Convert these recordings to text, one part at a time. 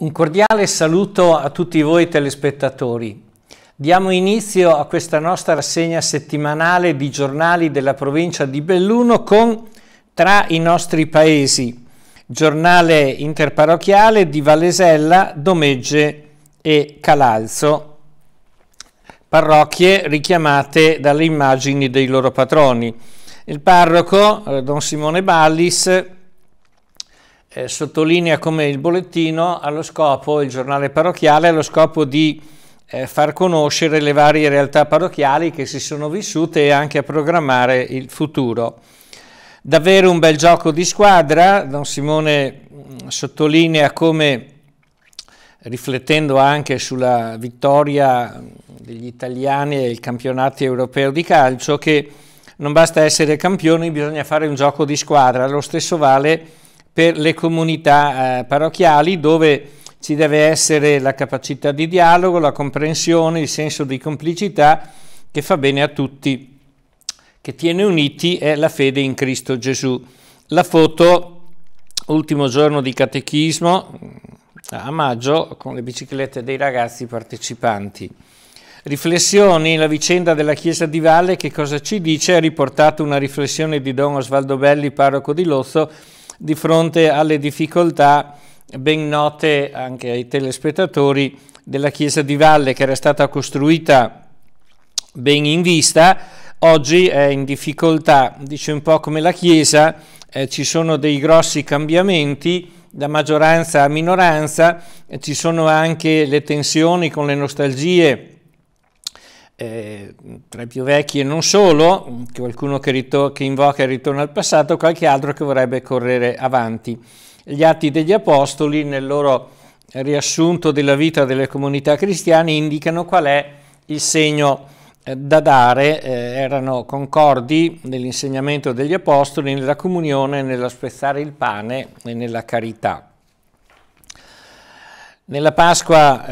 Un cordiale saluto a tutti voi telespettatori. Diamo inizio a questa nostra rassegna settimanale di giornali della provincia di Belluno con Tra i nostri paesi, giornale interparrocchiale di Valesella, Domegge e Calalzo, parrocchie richiamate dalle immagini dei loro patroni. Il parroco, eh, Don Simone Ballis, eh, sottolinea come il bollettino allo scopo, il giornale parrocchiale, ha lo scopo di eh, far conoscere le varie realtà parrocchiali che si sono vissute e anche a programmare il futuro. Davvero un bel gioco di squadra, Don Simone mh, mm, sottolinea come riflettendo anche sulla vittoria mm, degli italiani e il campionato europeo di calcio che non basta essere campioni, bisogna fare un gioco di squadra. Lo stesso vale per le comunità eh, parrocchiali dove ci deve essere la capacità di dialogo, la comprensione, il senso di complicità che fa bene a tutti, che tiene uniti è la fede in Cristo Gesù. La foto, ultimo giorno di catechismo, mm, a maggio, con le biciclette dei ragazzi partecipanti. Riflessioni, la vicenda della Chiesa di Valle, che cosa ci dice? Ha riportato una riflessione di Don Osvaldo Belli, parroco di Lozzo, di fronte alle difficoltà ben note anche ai telespettatori della chiesa di Valle che era stata costruita ben in vista, oggi è in difficoltà, dice un po' come la chiesa, eh, ci sono dei grossi cambiamenti da maggioranza a minoranza, eh, ci sono anche le tensioni con le nostalgie eh, tra i più vecchi e non solo, qualcuno che, ritor- che invoca il ritorno al passato, qualche altro che vorrebbe correre avanti. Gli Atti degli Apostoli, nel loro riassunto della vita delle comunità cristiane, indicano qual è il segno eh, da dare, eh, erano concordi nell'insegnamento degli Apostoli, nella comunione, nella spezzare il pane e nella carità. Nella Pasqua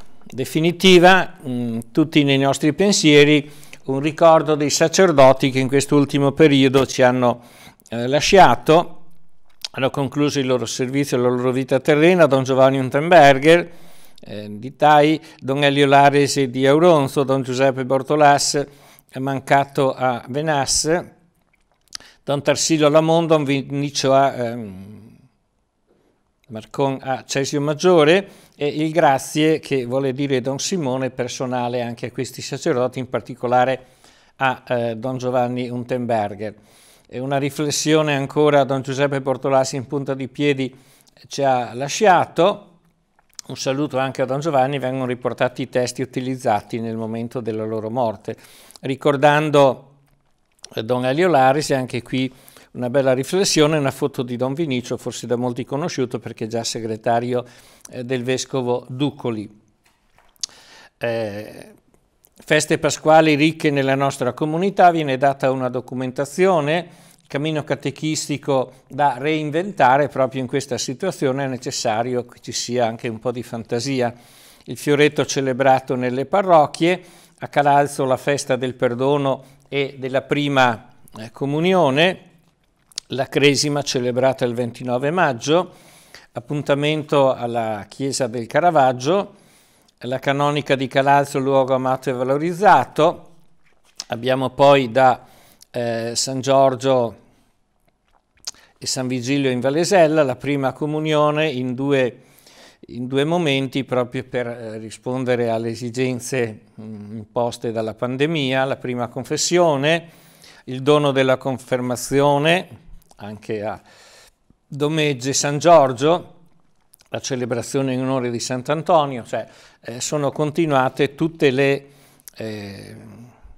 eh, definitiva, mh, mm, tutti nei nostri pensieri, un ricordo dei sacerdoti che in quest'ultimo periodo ci hanno eh, lasciato, hanno concluso il loro servizio e la loro vita terrena, Don Giovanni Untenberger eh, di Tai, Don Elio Larese di Auronzo, Don Giuseppe Bortolas è mancato a Venas, Don Tarsilo Lamondon, Vinicio a... Ehm, Marcon a ah, Cesio Maggiore e il grazie che vuole dire Don Simone personale anche a questi sacerdoti, in particolare a eh, Don Giovanni Untenberger. E una riflessione ancora Don Giuseppe Portolassi in punta di piedi ci ha lasciato, un saluto anche a Don Giovanni, vengono riportati i testi utilizzati nel momento della loro morte, ricordando eh, Don Elio Laris, anche qui una bella riflessione, una foto di Don Vinicio, forse da molti conosciuto perché è già segretario eh, del vescovo Duccoli. Eh, feste pasquali ricche nella nostra comunità, viene data una documentazione cammino catechistico da reinventare proprio in questa situazione è necessario che ci sia anche un po' di fantasia. Il fioretto celebrato nelle parrocchie, a Calalzo la festa del perdono e della prima eh, comunione, la Cresima celebrata il 29 maggio, appuntamento alla Chiesa del Caravaggio, la canonica di Calalzo, luogo amato e valorizzato. Abbiamo poi da eh, San Giorgio e San Vigilio in Valesella la prima comunione in due, in due momenti proprio per eh, rispondere alle esigenze mh, mm, imposte dalla pandemia, la prima confessione, il dono della confermazione, anche a Domegge San Giorgio, la celebrazione in onore di Sant'Antonio, cioè eh, sono continuate tutte le eh,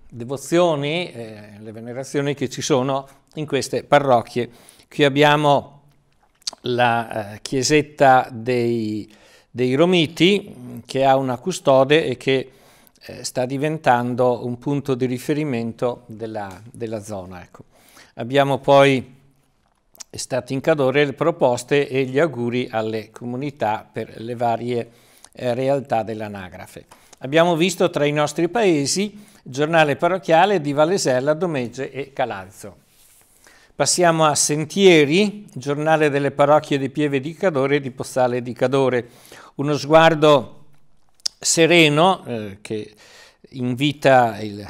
devozioni, eh, le venerazioni che ci sono in queste parrocchie. Qui abbiamo la eh, chiesetta dei, dei, Romiti che ha una custode e che eh, sta diventando un punto di riferimento della, della zona. Ecco. Abbiamo poi è stato in cadore le proposte e gli auguri alle comunità per le varie eh, realtà dell'anagrafe. Abbiamo visto tra i nostri paesi giornale parrocchiale di Valesella, Domegge e Calalzo. Passiamo a Sentieri, giornale delle parrocchie di Pieve di Cadore e di Pozzale di Cadore. Uno sguardo sereno eh, che invita il,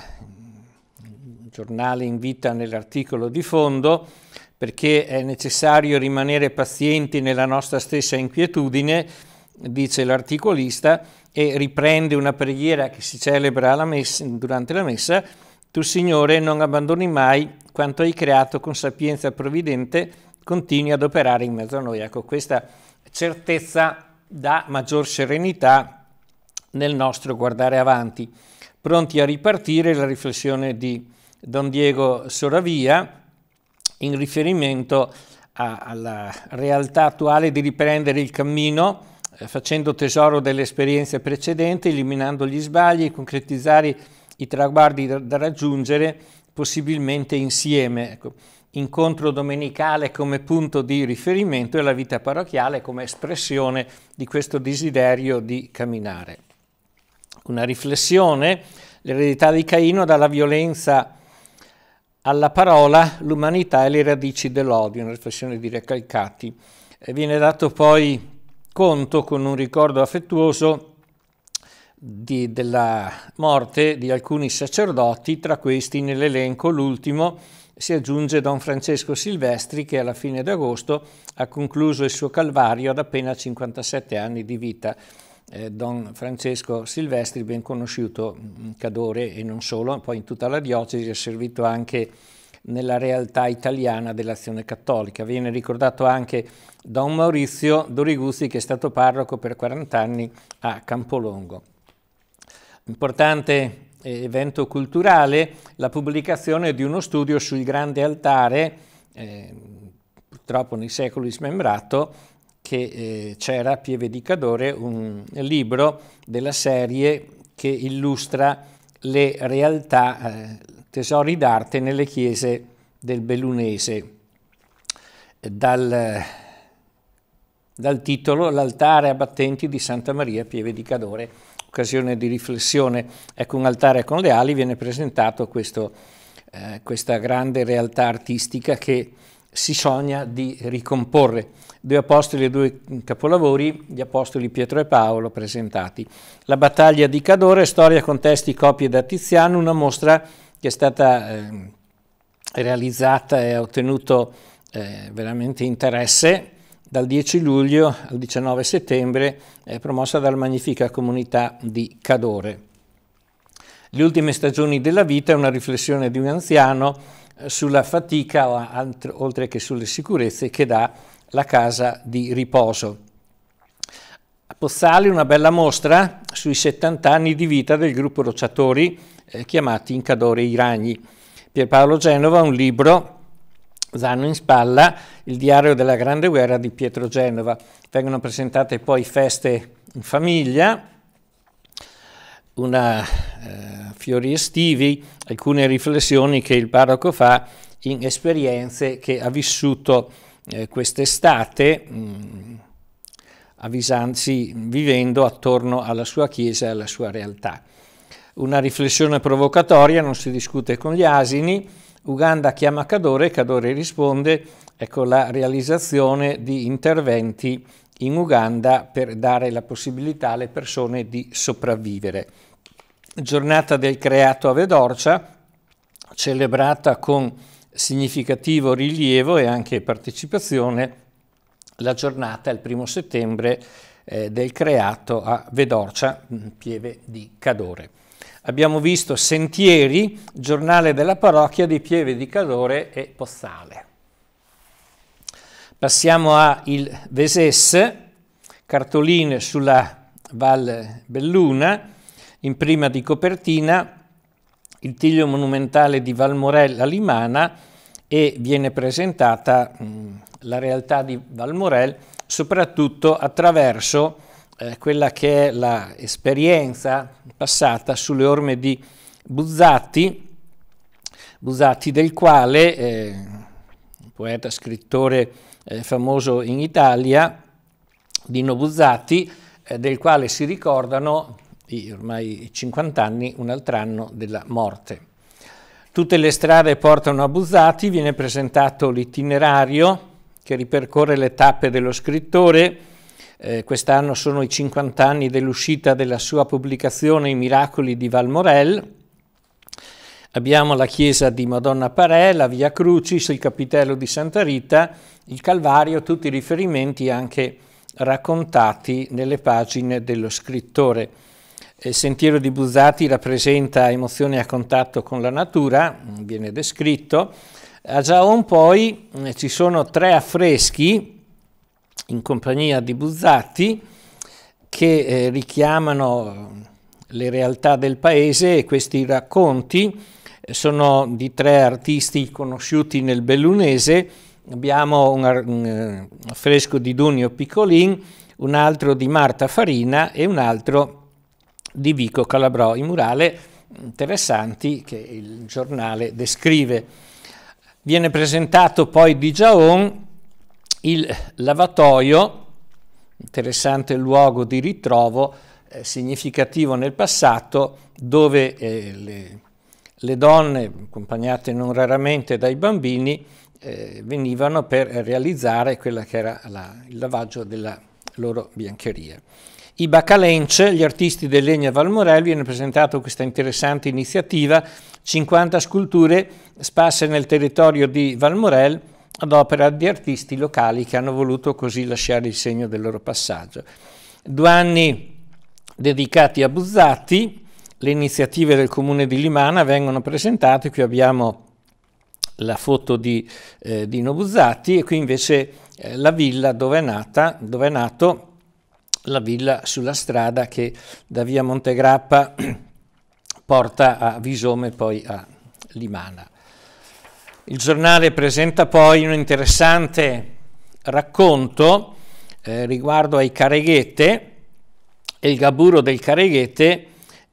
il giornale invita nell'articolo di fondo perché è necessario rimanere pazienti nella nostra stessa inquietudine, dice l'articolista, e riprende una preghiera che si celebra messa, durante la messa, tu Signore non abbandoni mai quanto hai creato con sapienza provvidente, continui ad operare in mezzo a noi. Ecco, questa certezza dà maggior serenità nel nostro guardare avanti. Pronti a ripartire la riflessione di Don Diego Soravia, in riferimento a, alla realtà attuale di riprendere il cammino eh, facendo tesoro delle esperienze precedenti, eliminando gli sbagli, concretizzare i traguardi da, da raggiungere possibilmente insieme. Ecco, incontro domenicale come punto di riferimento e la vita parrocchiale come espressione di questo desiderio di camminare. Una riflessione, l'eredità di Caino dalla violenza alla parola l'umanità e le radici dell'odio, una riflessione di Recalcati. E viene dato poi conto con un ricordo affettuoso di, della morte di alcuni sacerdoti, tra questi nell'elenco l'ultimo si aggiunge Don Francesco Silvestri che alla fine d'agosto ha concluso il suo calvario ad appena 57 anni di vita. Eh, Don Francesco Silvestri, ben conosciuto mm, Cadore e non solo, poi in tutta la diocesi è servito anche nella realtà italiana dell'azione cattolica. Viene ricordato anche Don Maurizio Doriguzzi che è stato parroco per 40 anni a Campolongo. Importante eh, evento culturale, la pubblicazione di uno studio sul grande altare, eh, purtroppo nei secoli smembrato, che eh, c'era Pieve di Cadore un libro della serie che illustra le realtà, eh, tesori d'arte nelle chiese del Bellunese. Dal, dal titolo L'altare a battenti di Santa Maria Pieve di Cadore, occasione di riflessione. Ecco, un altare con le ali viene presentato questo, eh, questa grande realtà artistica che si sogna di ricomporre. Due apostoli e due capolavori, gli apostoli Pietro e Paolo presentati. La battaglia di Cadore, storia con testi, copie da Tiziano, una mostra che è stata eh, realizzata e ha ottenuto eh, veramente interesse dal 10 luglio al 19 settembre, è promossa dalla magnifica comunità di Cadore. Le ultime stagioni della vita è una riflessione di un anziano sulla fatica, oltre che sulle sicurezze, che dà la casa di riposo. A Pozzali una bella mostra sui 70 anni di vita del gruppo Rocciatori, eh, chiamati Incadore i Ragni. Pierpaolo Genova, un libro, Zanno in spalla, il diario della Grande Guerra di Pietro Genova. Vengono presentate poi feste in famiglia, una, eh, fiori estivi, alcune riflessioni che il parroco fa in esperienze che ha vissuto eh, quest'estate, mm, avvisandosi, vivendo attorno alla sua chiesa e alla sua realtà. Una riflessione provocatoria, non si discute con gli asini, Uganda chiama Cadore, Cadore risponde, ecco la realizzazione di interventi in Uganda per dare la possibilità alle persone di sopravvivere. Giornata del creato a Vedorcia, celebrata con significativo rilievo e anche partecipazione la giornata il primo settembre eh, del creato a Vedorcia, mm, Pieve di Cadore. Abbiamo visto Sentieri, giornale della parrocchia di Pieve di Cadore e Pozzale. Passiamo a il Veses, cartoline sulla Val Belluna, in prima di copertina il Tiglio monumentale di Valmorella Limana e viene presentata mh, mm, la realtà di Valmorel soprattutto attraverso eh, quella che è l'esperienza passata sulle orme di Buzzatti, Buzzatti del quale eh, poeta, scrittore eh, famoso in Italia, Dino Buzzati, eh, del quale si ricordano i, ormai 50 anni, un altro anno della morte. Tutte le strade portano a Buzzati, viene presentato l'itinerario che ripercorre le tappe dello scrittore, eh, quest'anno sono i 50 anni dell'uscita della sua pubblicazione I miracoli di Valmorel, Abbiamo la chiesa di Madonna Parè, la Via Crucis, il capitello di Santa Rita, il Calvario, tutti i riferimenti anche raccontati nelle pagine dello scrittore. Il eh, sentiero di Buzzati rappresenta emozioni a contatto con la natura, viene descritto. A Giaon poi eh, ci sono tre affreschi in compagnia di Buzzati che eh, richiamano le realtà del paese e questi racconti sono di tre artisti conosciuti nel bellunese, abbiamo un, eh, fresco di Dunio Piccolin, un altro di Marta Farina e un altro di Vico Calabrò, i murale interessanti che il giornale descrive. Viene presentato poi di Giaon il lavatoio, interessante luogo di ritrovo, eh, significativo nel passato, dove eh, le le donne, accompagnate non raramente dai bambini, eh, venivano per realizzare quella che era la, il lavaggio della loro biancheria. I Bacalence, gli artisti del legno a Valmorel, viene presentata questa interessante iniziativa, 50 sculture sparse nel territorio di Valmorel ad opera di artisti locali che hanno voluto così lasciare il segno del loro passaggio. Due anni dedicati a Buzzati, le iniziative del comune di Limana vengono presentate, qui abbiamo la foto di eh, Dino Buzzati e qui invece eh, la villa dove è nata, dove è nato la villa sulla strada che da via Montegrappa porta a Visome e poi a Limana. Il giornale presenta poi un interessante racconto eh, riguardo ai Careghete e il gaburo del Careghete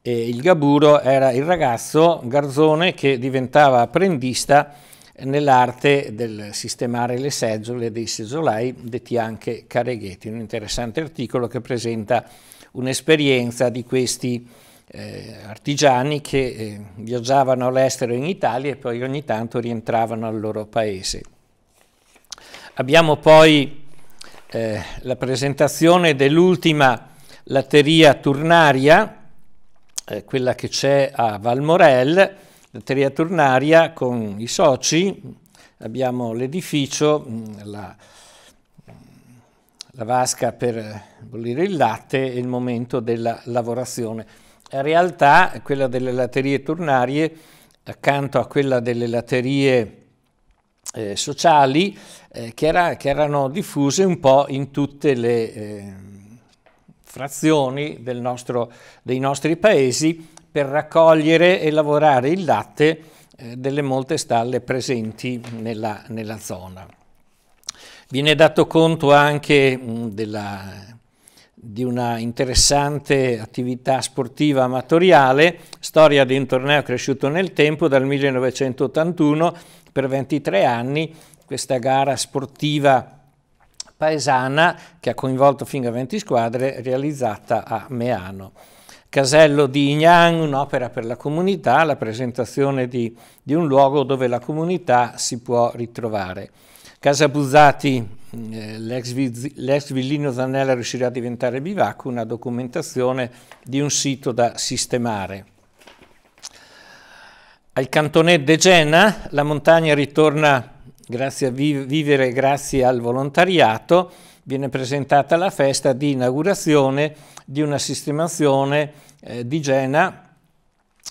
e il Gaburo era il ragazzo garzone che diventava apprendista nell'arte del sistemare le seggiole dei seggiolai, detti anche careghetti, un interessante articolo che presenta un'esperienza di questi eh, artigiani che eh, viaggiavano all'estero in Italia e poi ogni tanto rientravano al loro paese. Abbiamo poi eh, la presentazione dell'ultima latteria turnaria, eh, quella che c'è a Valmorel, Lotteria Turnaria, con i soci, abbiamo l'edificio, mm, la, la vasca per bollire il latte e il momento della lavorazione. In realtà quella delle latterie turnarie, accanto a quella delle latterie eh, sociali, eh, che, era, che, erano diffuse un po' in tutte le... Eh, frazioni nostro, dei nostri paesi per raccogliere e lavorare il latte eh, delle molte stalle presenti nella, nella zona. Viene dato conto anche mh, mm, della, di una interessante attività sportiva amatoriale, storia di un torneo cresciuto nel tempo dal 1981 per 23 anni, questa gara sportiva paesana che ha coinvolto fino a 20 squadre realizzata a Meano. Casello di Ignan, un'opera per la comunità, la presentazione di, di, un luogo dove la comunità si può ritrovare. Casa Buzzati, eh, l'ex villino Zanella riuscirà a diventare bivacco, una documentazione di un sito da sistemare. Al cantonè de Gena la montagna ritorna grazie a vi vivere grazie al volontariato, viene presentata la festa di inaugurazione di una sistemazione eh, di Gena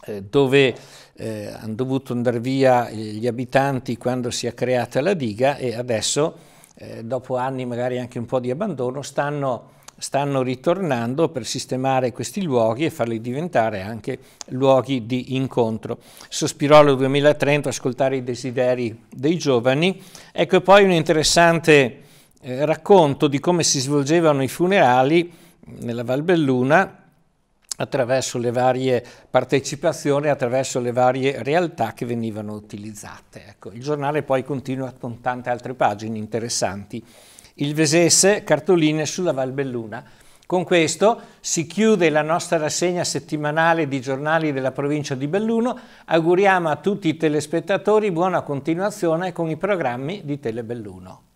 eh, dove eh, hanno dovuto andare via gli abitanti quando si è creata la diga e adesso, eh, dopo anni magari anche un po' di abbandono, stanno stanno ritornando per sistemare questi luoghi e farli diventare anche luoghi di incontro. Sospirolo 2030, ascoltare i desideri dei giovani. Ecco poi un interessante eh, racconto di come si svolgevano i funerali nella Valbelluna attraverso le varie partecipazioni, attraverso le varie realtà che venivano utilizzate. Ecco, il giornale poi continua con tante altre pagine interessanti il Vesese, cartoline sulla Valbelluna. Con questo si chiude la nostra rassegna settimanale di giornali della provincia di Belluno. Auguriamo a tutti i telespettatori buona continuazione con i programmi di Telebelluno.